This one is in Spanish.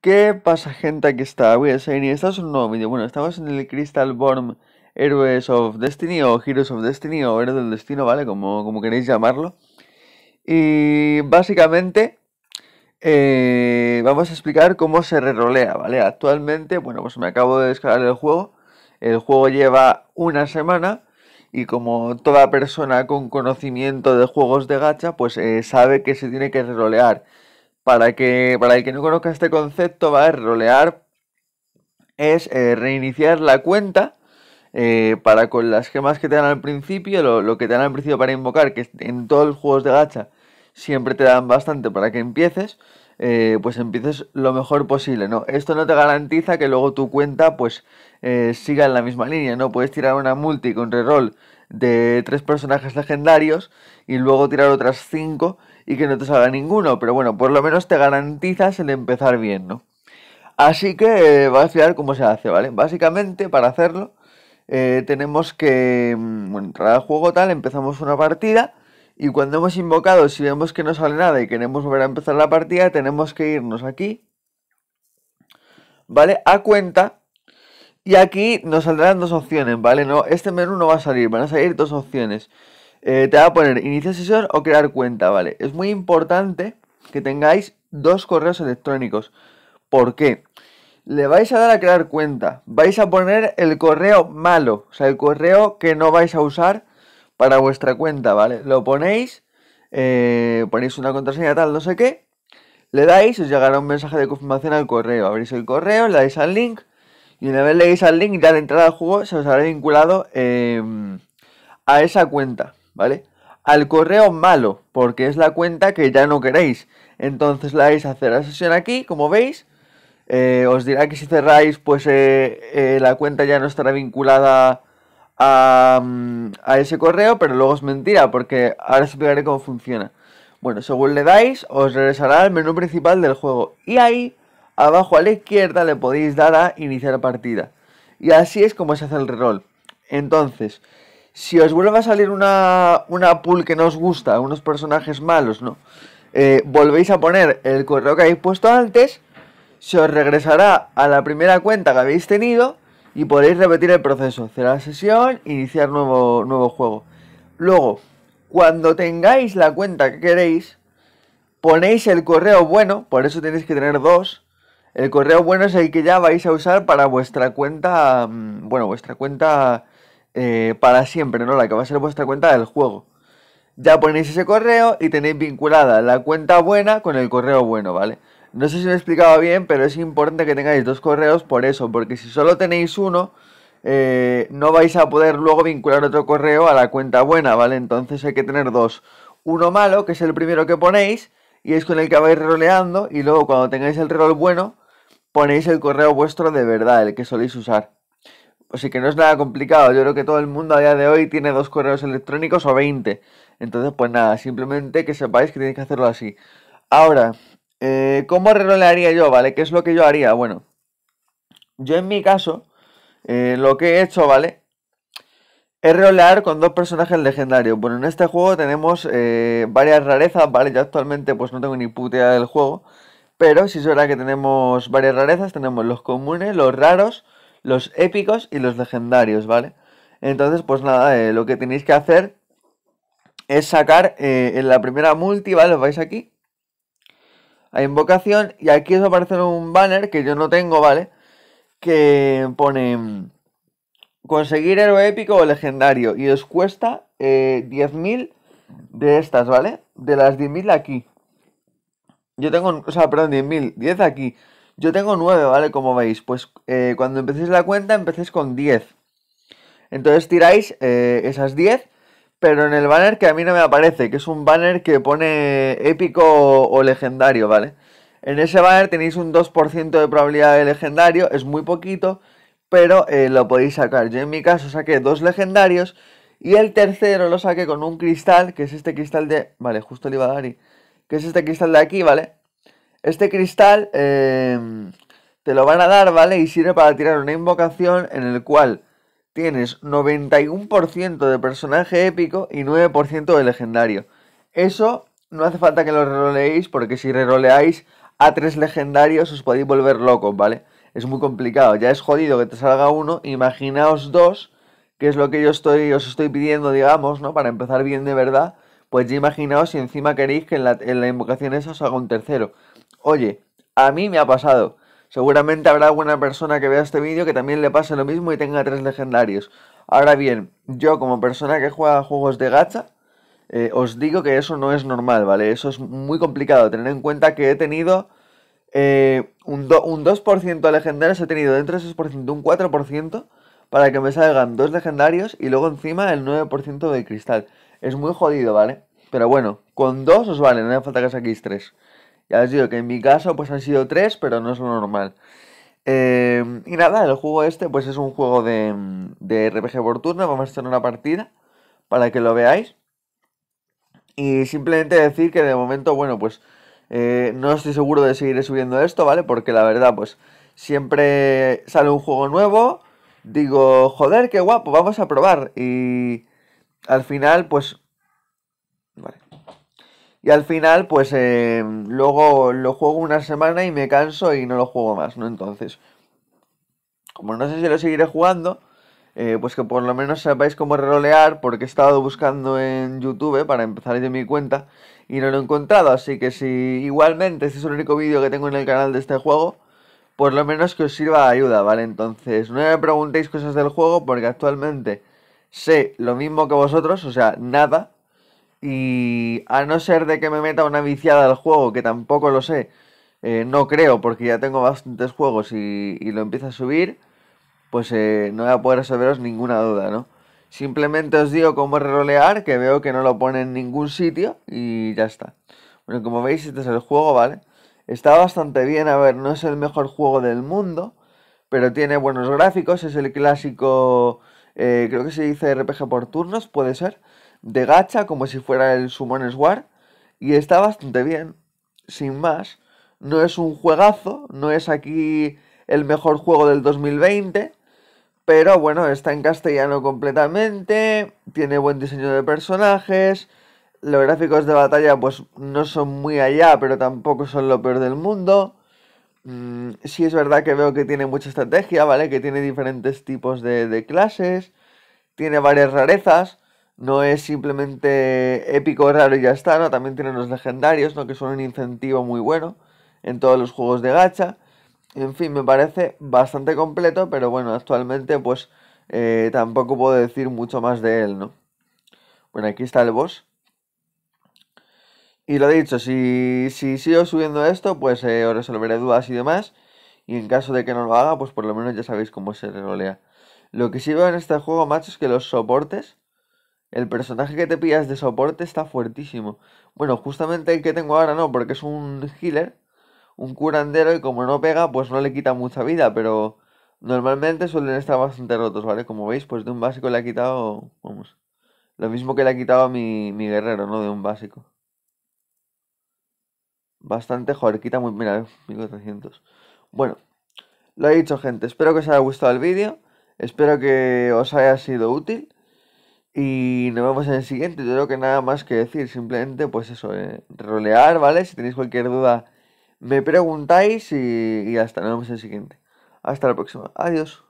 ¿Qué pasa gente? Aquí está, voy a seguir y estás es un nuevo vídeo. Bueno, estamos en el Crystal Born Heroes of Destiny o Heroes of Destiny o Héroes del Destino, ¿vale? Como, como queréis llamarlo. Y básicamente eh, vamos a explicar cómo se rerolea, ¿vale? Actualmente, bueno, pues me acabo de descargar el juego. El juego lleva una semana y como toda persona con conocimiento de juegos de gacha, pues eh, sabe que se tiene que rerolear para, que, para el que no conozca este concepto, va a Rolear es eh, reiniciar la cuenta eh, para con las gemas que te dan al principio, lo, que te dan al principio para invocar, que en todos los juegos de gacha siempre te dan bastante para que empieces, eh, pues empieces lo mejor posible, ¿no? Esto no te garantiza que luego tu cuenta pues siga en la misma línea, ¿no? Puedes tirar una multi con reroll de tres personajes legendarios y luego tirar otras cinco y que no te salga ninguno, pero bueno, por lo menos te garantizas el empezar bien, ¿no? Así que eh, va a explicar cómo se hace, ¿vale? Básicamente, para hacerlo, eh, tenemos que mm, bueno, entrar al juego tal, empezamos una partida y cuando hemos invocado, si vemos que no sale nada y queremos volver a empezar la partida, tenemos que irnos aquí, ¿vale? A cuenta y aquí nos saldrán dos opciones, ¿vale? No, este menú no va a salir, van a salir dos opciones. Eh, te va a poner iniciar sesión o crear cuenta, ¿vale? Es muy importante que tengáis dos correos electrónicos. ¿Por qué? Le vais a dar a crear cuenta. Vais a poner el correo malo, o sea, el correo que no vais a usar para vuestra cuenta, ¿vale? Lo ponéis, eh, ponéis una contraseña tal, no sé qué. Le dais, os llegará un mensaje de confirmación al correo. Abrís el correo, le dais al link. Y una vez le dais al link, ya la entrada al juego se os habrá vinculado em, a esa cuenta. ¿vale? Al correo malo, porque es la cuenta que ya no queréis. Entonces la vais a hacer la sesión aquí, como veis. Eh, os dirá que si cerráis, pues eh, eh, la cuenta ya no estará vinculada mm, a, ese correo, pero luego es mentira, porque ahora os explicaré cómo funciona. Bueno, según le dais, os regresará al menú principal del juego. Y ahí, abajo a la izquierda, le podéis dar a iniciar partida. Y así es como se hace el reroll. Entonces, si os vuelve a salir una, una pool que no os gusta, unos personajes malos, ¿no? Eh, volvéis a poner el correo que habéis puesto antes, se os regresará a la primera cuenta que habéis tenido y podéis repetir el proceso, cerrar sesión, iniciar nuevo, nuevo juego. Luego, cuando tengáis la cuenta que queréis, ponéis el correo bueno, por eso tenéis que tener dos. El correo bueno es el que ya vais a usar para vuestra cuenta, mm, bueno, vuestra cuenta eh, para siempre, ¿no? La que va a ser vuestra cuenta del juego. Ya ponéis ese correo y tenéis vinculada la cuenta buena con el correo bueno, ¿vale? No sé si me he explicado bien, pero es importante que tengáis dos correos por eso, porque si solo tenéis uno, eh, no vais a poder luego vincular otro correo a la cuenta buena, ¿vale? Entonces hay que tener dos. Uno malo, que es el primero que ponéis, y es con el que vais roleando, y luego cuando tengáis el rol bueno, ponéis el correo vuestro de verdad, el que soléis usar. Así que no es nada complicado. Yo creo que todo el mundo a día de hoy tiene dos correos electrónicos o 20. Entonces, pues nada, simplemente que sepáis que tenéis que hacerlo así. Ahora, eh, ¿cómo haría yo? ¿Vale? ¿Qué es lo que yo haría? Bueno, yo en mi caso, eh, lo que he hecho, ¿vale? Es rolear con dos personajes legendarios. Bueno, en este juego tenemos eh, varias rarezas, ¿vale? Yo actualmente pues no tengo ni puta idea del juego. Pero si es verdad que tenemos varias rarezas. Tenemos los comunes, los raros los épicos y los legendarios, ¿vale? Entonces, pues nada, eh, lo que tenéis que hacer es sacar eh, en la primera multi, ¿vale? Os vais aquí a invocación y aquí os va a aparecer un banner que yo no tengo, ¿vale? Que pone mm, conseguir héroe épico o legendario y os cuesta 10.000 eh, de estas, ¿vale? De las 10.000 aquí. Yo tengo, o sea, perdón, 10.000, 10 aquí. Yo tengo 9, ¿vale? Como veis, pues eh, cuando empecéis la cuenta empecéis con 10. Entonces tiráis eh, esas 10, pero en el banner que a mí no me aparece, que es un banner que pone épico o, legendario, ¿vale? En ese banner tenéis un 2% de probabilidad de legendario, es muy poquito, pero eh, lo podéis sacar. Yo en mi caso saqué dos legendarios y el tercero lo saqué con un cristal, que es este cristal de... Vale, justo le iba Que es este cristal de aquí, ¿vale? Este cristal em, te lo van a dar, ¿vale? Y sirve para tirar una invocación en el cual tienes 91% de personaje épico y 9% de legendario. Eso no hace falta que lo reroleéis porque si reroleáis a tres legendarios os podéis volver locos, ¿vale? Es muy complicado, ya es jodido que te salga uno, imaginaos dos, que es lo que yo estoy, os estoy pidiendo, digamos, ¿no? Para empezar bien de verdad, pues ya imaginaos si encima queréis que en la, en la invocación esa os haga un tercero. Oye, a mí me ha pasado. Seguramente habrá alguna persona que vea este vídeo que también le pase lo mismo y tenga tres legendarios. Ahora bien, yo como persona que juega juegos de gacha, eh, os digo que eso no es normal, ¿vale? Eso es muy complicado. Tener en cuenta que he tenido eh, un, 2% de legendarios, he tenido dentro de 6% un 4% para que me salgan dos legendarios y luego encima el 9% de cristal. Es muy jodido, ¿vale? Pero bueno, con dos os vale, no hace falta que saquéis tres. Ya os digo que en mi caso pues han sido tres, pero no es lo normal. Em, y nada, el juego este pues es un juego de, de RPG por turno, vamos a hacer una partida para que lo veáis. Y simplemente decir que de momento, bueno, pues eh, no estoy seguro de seguir subiendo esto, ¿vale? Porque la verdad, pues siempre sale un juego nuevo, digo, joder, qué guapo, vamos a probar. Y al final, pues... Vale. Y al final, pues eh, luego lo juego una semana y me canso y no lo juego más, ¿no? Entonces, como no sé si lo seguiré jugando, eh, pues que por lo menos sepáis cómo rolear, porque he estado buscando en YouTube para empezar de mi cuenta y no lo he encontrado. Así que si igualmente este es el único vídeo que tengo en el canal de este juego, por lo menos que os sirva de ayuda, ¿vale? Entonces, no me preguntéis cosas del juego porque actualmente sé lo mismo que vosotros, o sea, nada y a no ser de que me meta una viciada al juego, que tampoco lo sé, eh, no creo, porque ya tengo bastantes juegos y, lo empiezo a subir, pues eh, no voy a poder resolveros ninguna duda, ¿no? Simplemente os digo cómo rolear que veo que no lo pone en ningún sitio y ya está. Bueno, como veis, este es el juego, ¿vale? Está bastante bien, a ver, no es el mejor juego del mundo, pero tiene buenos gráficos, es el clásico, eh, creo que se dice RPG por turnos, puede ser de gacha como si fuera el Summoner's War y está bastante bien, sin más. No es un juegazo, no es aquí el mejor juego del 2020, pero bueno, está en castellano completamente, tiene buen diseño de personajes, los gráficos de batalla pues no son muy allá, pero tampoco son lo peor del mundo. Mm, sí es verdad que veo que tiene mucha estrategia, ¿vale? Que tiene diferentes tipos de, de clases, tiene varias rarezas, no es simplemente épico, raro y ya está, ¿no? También tiene los legendarios, ¿no? Que son un incentivo muy bueno en todos los juegos de gacha. En fin, me parece bastante completo, pero bueno, actualmente pues eh, tampoco puedo decir mucho más de él, ¿no? Bueno, aquí está el boss. Y lo dicho, si, si sigo subiendo esto, pues eh, os resolveré dudas y demás. Y en caso de que no lo haga, pues por lo menos ya sabéis cómo se rolea. Lo que sí veo en este juego, macho, es que los soportes el personaje que te pillas de soporte está fuertísimo. Bueno, justamente el que tengo ahora no, porque es un healer, un curandero, y como no pega, pues no le quita mucha vida, pero normalmente suelen estar bastante rotos, ¿vale? Como veis, pues de un básico le ha quitado, vamos, lo mismo que le ha quitado a mi, guerrero, ¿no? De un básico. Bastante, joder, quita muy, mira, 1400. Bueno, lo he dicho, gente, espero que os haya gustado el vídeo, espero que os haya sido útil. Y nos vemos en el siguiente. Yo creo que nada más que decir. Simplemente, pues eso, eh, rolear, ¿vale? Si tenéis cualquier duda, me preguntáis y hasta nos vemos en el siguiente. Hasta la próxima. Adiós.